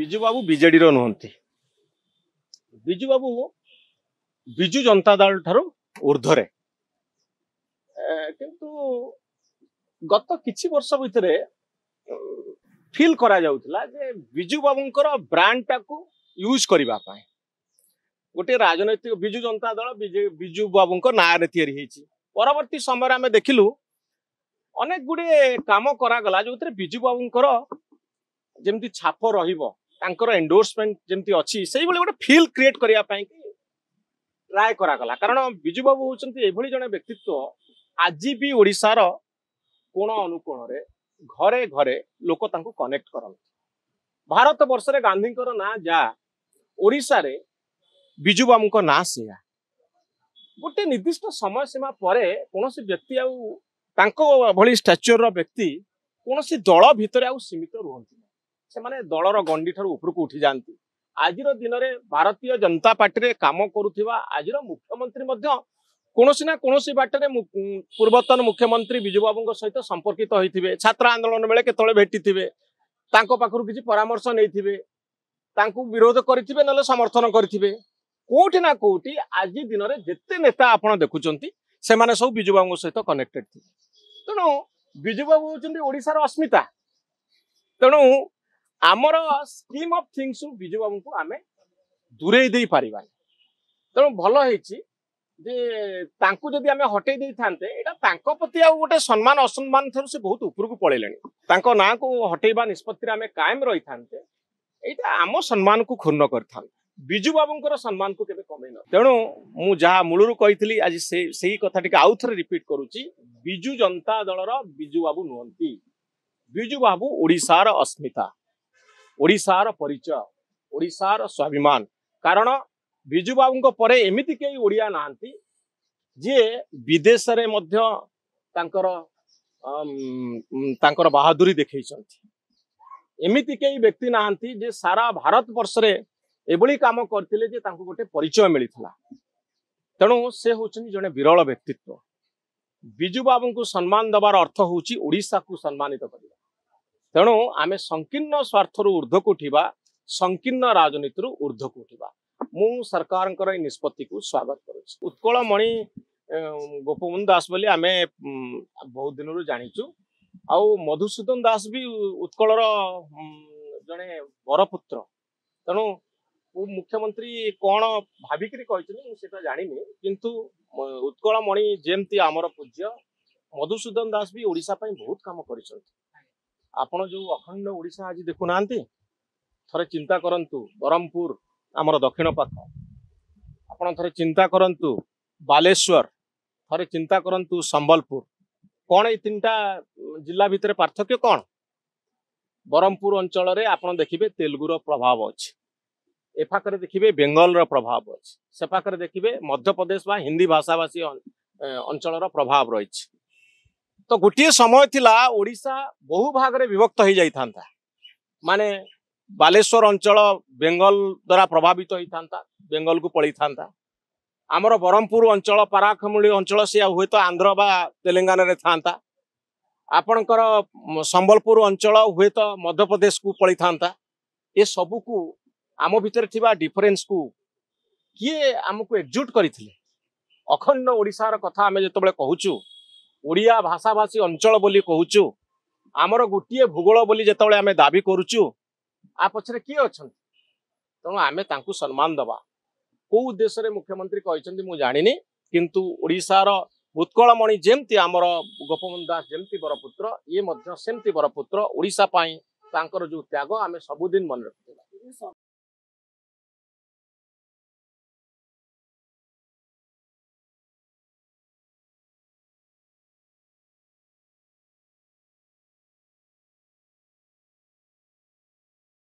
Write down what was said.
ବିଜୁବାବୁ ବିଜେଡିର ନୁହନ୍ତି ବିଜୁ ବାବୁ ବିଜୁ ଜନତା ଦଳ ଠାରୁ ଉର୍ଦ୍ଧ୍ୱରେ କିନ୍ତୁ ଗତ କିଛି ବର୍ଷ ଭିତରେ ଫିଲ୍ କରାଯାଉଥିଲା ଯେ ବିଜୁ ବାବୁଙ୍କର ବ୍ରାଣ୍ଡଟାକୁ ୟୁଜ୍ କରିବା ପାଇଁ ଗୋଟିଏ ରାଜନୈତିକ ବିଜୁ ଜନତା ଦଳ ବିଜୁ ବାବୁଙ୍କ ନାଁରେ ତିଆରି ହେଇଛି ପରବର୍ତ୍ତୀ ସମୟରେ ଆମେ ଦେଖିଲୁ ଅନେକ ଗୁଡ଼ିଏ କାମ କରାଗଲା ଯେଉଁଥିରେ ବିଜୁ ବାବୁଙ୍କର ଯେମିତି ଛାପ ରହିବ ତାଙ୍କର ଏଣ୍ଡୋର୍ସମେଣ୍ଟ ଯେମିତି ଅଛି ସେଇଭଳି ଗୋଟେ ଫିଲ୍ କ୍ରିଏଟ୍ କରିବା ପାଇଁ ଟ୍ରାଏ କରାଗଲା କାରଣ ବିଜୁବାବୁ ହେଉଛନ୍ତି ଏଭଳି ଜଣେ ବ୍ୟକ୍ତିତ୍ୱ ଆଜି ବି ଓଡ଼ିଶାର କୋଣ ଅନୁକୋଣରେ ଘରେ ଘରେ ଲୋକ ତାଙ୍କୁ କନେକ୍ଟ କରନ୍ତି ଭାରତ ବର୍ଷରେ ଗାନ୍ଧୀଙ୍କର ନାଁ ଯାହା ଓଡ଼ିଶାରେ ବିଜୁବାବୁଙ୍କ ନାଁ ସେୟା ଗୋଟେ ନିର୍ଦ୍ଦିଷ୍ଟ ସମୟ ସୀମା ପରେ କୌଣସି ବ୍ୟକ୍ତି ଆଉ ତାଙ୍କ ଭଳି ଷ୍ଟାଚ୍ୟୁରର ବ୍ୟକ୍ତି କୌଣସି ଦଳ ଭିତରେ ଆଉ ସୀମିତ ରୁହନ୍ତି ସେମାନେ ଦଳର ଗଣ୍ଡି ଠାରୁ ଉପରକୁ ଉଠିଯାଆନ୍ତି ଆଜିର ଦିନରେ ଭାରତୀୟ ଜନତା ପାର୍ଟିରେ କାମ କରୁଥିବା ଆଜିର ମୁଖ୍ୟମନ୍ତ୍ରୀ ମଧ୍ୟ କୌଣସି ନା କୌଣସି ବାଟରେ ପୂର୍ବତନ ମୁଖ୍ୟମନ୍ତ୍ରୀ ବିଜୁ ବାବୁଙ୍କ ସହିତ ସମ୍ପର୍କିତ ହୋଇଥିବେ ଛାତ୍ର ଆନ୍ଦୋଳନ ବେଳେ କେତେବେଳେ ଭେଟିଥିବେ ତାଙ୍କ ପାଖରୁ କିଛି ପରାମର୍ଶ ନେଇଥିବେ ତାଙ୍କୁ ବିରୋଧ କରିଥିବେ ନହେଲେ ସମର୍ଥନ କରିଥିବେ କୋଉଠି ନା କୋଉଠି ଆଜି ଦିନରେ ଯେତେ ନେତା ଆପଣ ଦେଖୁଛନ୍ତି ସେମାନେ ସବୁ ବିଜୁ ବାବୁଙ୍କ ସହିତ କନେକ୍ଟେଡ଼ ଥିବେ ତେଣୁ ବିଜୁ ବାବୁ ହେଉଛନ୍ତି ଓଡ଼ିଶାର ଅସ୍ମିତା ତେଣୁ ଆମର ସ୍କିମ୍ ଅଫ୍ ଥିଙ୍ଗସ୍ ବିଜୁ ବାବୁଙ୍କୁ ଆମେ ଦୂରେଇ ଦେଇ ପାରିବା ତେଣୁ ଭଲ ହେଇଛି ଯେ ତାଙ୍କୁ ଯଦି ଆମେ ହଟେଇ ଦେଇଥାନ୍ତେ ଏଇଟା ତାଙ୍କ ପ୍ରତି ଆଉ ଗୋଟେ ସମ୍ମାନ ଅସମ୍ମାନ ଠାରୁ ସେ ବହୁତ ଉପରକୁ ପଳେଇଲେଣି ତାଙ୍କ ନାଁକୁ ହଟେଇବା ନିଷ୍ପତ୍ତିରେ ଆମେ କାଏମ ରହିଥାନ୍ତେ ଏଇଟା ଆମ ସମ୍ମାନକୁ କ୍ଷୁର୍ଣ୍ଣ କରିଥାନ୍ତେ ବିଜୁ ବାବୁଙ୍କର ସମ୍ମାନକୁ କେବେ କମେଇ ନ ତେଣୁ ମୁଁ ଯାହା ମୂଳରୁ କହିଥିଲି ଆଜି ସେ ସେଇ କଥା ଟିକେ ଆଉ ଥରେ ରିପିଟ୍ କରୁଛି ବିଜୁ ଜନତା ଦଳର ବିଜୁ ବାବୁ ନୁହନ୍ତି ବିଜୁ ବାବୁ ଓଡ଼ିଶାର ଅସ୍ମିତା ଓଡ଼ିଶାର ପରିଚୟ ଓଡ଼ିଶାର ସ୍ୱାଭିମାନ କାରଣ ବିଜୁବାବୁଙ୍କ ପରେ ଏମିତି କେହି ଓଡ଼ିଆ ନାହାନ୍ତି ଯିଏ ବିଦେଶରେ ମଧ୍ୟ ତାଙ୍କର ତାଙ୍କର ବାହାଦୁରୀ ଦେଖେଇଛନ୍ତି ଏମିତି କେହି ବ୍ୟକ୍ତି ନାହାନ୍ତି ଯେ ସାରା ଭାରତ ବର୍ଷରେ ଏଭଳି କାମ କରିଥିଲେ ଯେ ତାଙ୍କୁ ଗୋଟେ ପରିଚୟ ମିଳିଥିଲା ତେଣୁ ସେ ହେଉଛନ୍ତି ଜଣେ ବିରଳ ବ୍ୟକ୍ତିତ୍ୱ ବିଜୁ ବାବୁଙ୍କୁ ସମ୍ମାନ ଦେବାର ଅର୍ଥ ହେଉଛି ଓଡ଼ିଶାକୁ ସମ୍ମାନିତ କରିବା ତେଣୁ ଆମେ ସଂକୀର୍ଣ୍ଣ ସ୍ୱାର୍ଥରୁ ଉର୍ଦ୍ଧ୍ୱକୁ ଉଠିବା ସଂକୀର୍ଣ୍ଣ ରାଜନୀତିରୁ ଉର୍ଦ୍ଧ୍ୱକୁ ଉଠିବା ମୁଁ ସରକାରଙ୍କର ଏଇ ନିଷ୍ପତ୍ତିକୁ ସ୍ୱାଗତ କରୁଛି ଉତ୍କଳମଣି ଗୋପବନ୍ଧୁ ଦାସ ବୋଲି ଆମେ ବହୁତ ଦିନରୁ ଜାଣିଛୁ ଆଉ ମଧୁସୂଦନ ଦାସ ବି ଉତ୍କଳର ଜଣେ ବରପୁତ୍ର ତେଣୁ ମୁଖ୍ୟମନ୍ତ୍ରୀ କ'ଣ ଭାବିକିରି କହିଛନ୍ତି ମୁଁ ସେଇଟା ଜାଣିନି କିନ୍ତୁ ଉତ୍କଳମଣି ଯେମିତି ଆମର ପୂଜ୍ୟ ମଧୁସୂଦନ ଦାସ ବି ଓଡ଼ିଶା ପାଇଁ ବହୁତ କାମ କରିଛନ୍ତି ଆପଣ ଯେଉଁ ଅଖଣ୍ଡ ଓଡ଼ିଶା ଆଜି ଦେଖୁନାହାନ୍ତି ଥରେ ଚିନ୍ତା କରନ୍ତୁ ବ୍ରହ୍ମପୁର ଆମର ଦକ୍ଷିଣ ପାଖ ଆପଣ ଥରେ ଚିନ୍ତା କରନ୍ତୁ ବାଲେଶ୍ୱର ଥରେ ଚିନ୍ତା କରନ୍ତୁ ସମ୍ବଲପୁର କ'ଣ ଏଇ ତିନିଟା ଜିଲ୍ଲା ଭିତରେ ପାର୍ଥକ୍ୟ କ'ଣ ବ୍ରହ୍ମପୁର ଅଞ୍ଚଳରେ ଆପଣ ଦେଖିବେ ତେଲୁଗୁର ପ୍ରଭାବ ଅଛି ଏପାଖରେ ଦେଖିବେ ବେଙ୍ଗଲର ପ୍ରଭାବ ଅଛି ସେପାଖରେ ଦେଖିବେ ମଧ୍ୟପ୍ରଦେଶ ବା ହିନ୍ଦୀ ଭାଷାଭାଷୀ ଅଞ୍ଚଳର ପ୍ରଭାବ ରହିଛି ତ ଗୋଟିଏ ସମୟ ଥିଲା ଓଡ଼ିଶା ବହୁ ଭାଗରେ ବିଭକ୍ତ ହେଇଯାଇଥାନ୍ତା ମାନେ ବାଲେଶ୍ୱର ଅଞ୍ଚଳ ବେଙ୍ଗଲ ଦ୍ୱାରା ପ୍ରଭାବିତ ହେଇଥାନ୍ତା ବେଙ୍ଗଲକୁ ପଳେଇଥାନ୍ତା ଆମର ବ୍ରହ୍ମପୁର ଅଞ୍ଚଳ ପାରାଖେମୁଳି ଅଞ୍ଚଳ ସେ ଆଉ ହୁଏତ ଆନ୍ଧ୍ର ବା ତେଲେଙ୍ଗାନାରେ ଥାନ୍ତା ଆପଣଙ୍କର ସମ୍ବଲପୁର ଅଞ୍ଚଳ ହୁଏତ ମଧ୍ୟପ୍ରଦେଶକୁ ପଳେଇଥାନ୍ତା ଏସବୁକୁ ଆମ ଭିତରେ ଥିବା ଡିଫରେନ୍ସକୁ କିଏ ଆମକୁ ଏକଜୁଟ୍ କରିଥିଲେ ଅଖଣ୍ଡ ଓଡ଼ିଶାର କଥା ଆମେ ଯେତେବେଳେ କହୁଛୁ ଓଡ଼ିଆ ଭାଷାଭାଷୀ ଅଞ୍ଚଳ ବୋଲି କହୁଛୁ ଆମର ଗୋଟିଏ ଭୂଗୋଳ ବୋଲି ଯେତେବେଳେ ଆମେ ଦାବି କରୁଛୁ ଆ ପଛରେ କିଏ ଅଛନ୍ତି ତେଣୁ ଆମେ ତାଙ୍କୁ ସମ୍ମାନ ଦବା କୋଉ ଉଦ୍ଦେଶ୍ୟରେ ମୁଖ୍ୟମନ୍ତ୍ରୀ କହିଛନ୍ତି ମୁଁ ଜାଣିନି କିନ୍ତୁ ଓଡ଼ିଶାର ଉତ୍କଳମଣି ଯେମିତି ଆମର ଗୋପବନ୍ଧୁ ଦାସ ଯେମିତି ବରପୁତ୍ର ଇଏ ମଧ୍ୟ ସେମିତି ବରପୁତ୍ର ଓଡ଼ିଶା ପାଇଁ ତାଙ୍କର ଯୋଉ ତ୍ୟାଗ ଆମେ ସବୁଦିନ ମନେ ରଖିଥିବା